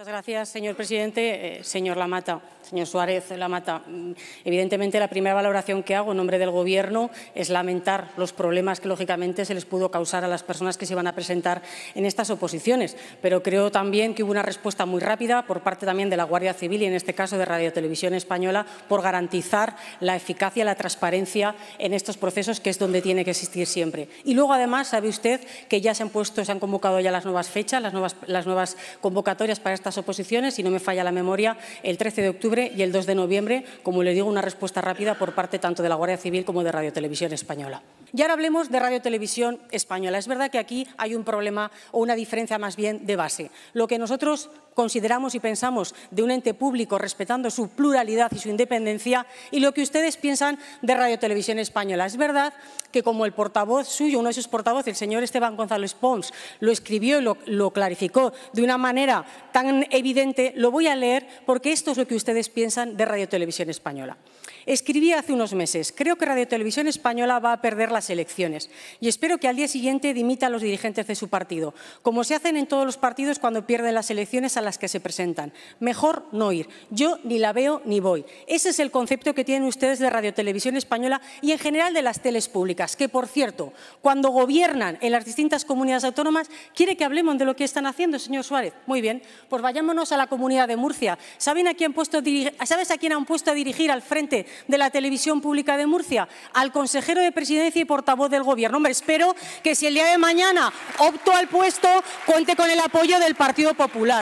Muchas gracias, señor presidente. Eh, señor Lamata, señor Suárez Lamata, mm, evidentemente la primera valoración que hago en nombre del Gobierno es lamentar los problemas que, lógicamente, se les pudo causar a las personas que se iban a presentar en estas oposiciones. Pero creo también que hubo una respuesta muy rápida por parte también de la Guardia Civil y, en este caso, de Radio Televisión Española por garantizar la eficacia, la transparencia en estos procesos, que es donde tiene que existir siempre. Y luego, además, sabe usted que ya se han puesto, se han convocado ya las nuevas fechas, las nuevas, las nuevas convocatorias para estas oposiciones, si no me falla la memoria, el 13 de octubre y el 2 de noviembre, como le digo, una respuesta rápida por parte tanto de la Guardia Civil como de Radio Televisión Española. Y ahora hablemos de Radio Televisión Española. Es verdad que aquí hay un problema o una diferencia más bien de base. Lo que nosotros consideramos y pensamos de un ente público respetando su pluralidad y su independencia y lo que ustedes piensan de Radio Televisión Española. Es verdad que como el portavoz suyo, uno de sus portavoces, el señor Esteban González Pons, lo escribió y lo, lo clarificó de una manera tan evidente, lo voy a leer porque esto es lo que ustedes piensan de Radio Televisión Española. Escribí hace unos meses, creo que Radio Televisión Española va a perder las elecciones y espero que al día siguiente dimita a los dirigentes de su partido, como se hacen en todos los partidos cuando pierden las elecciones a las que se presentan. Mejor no ir. Yo ni la veo ni voy. Ese es el concepto que tienen ustedes de Radio Televisión Española y en general de las teles públicas, que por cierto, cuando gobiernan en las distintas comunidades autónomas, quiere que hablemos de lo que están haciendo, señor Suárez. Muy bien, vayámonos a la comunidad de Murcia. ¿Saben a quién puesto, ¿Sabes a quién han puesto a dirigir al frente de la televisión pública de Murcia? Al consejero de presidencia y portavoz del gobierno. Hombre, espero que si el día de mañana opto al puesto, cuente con el apoyo del Partido Popular.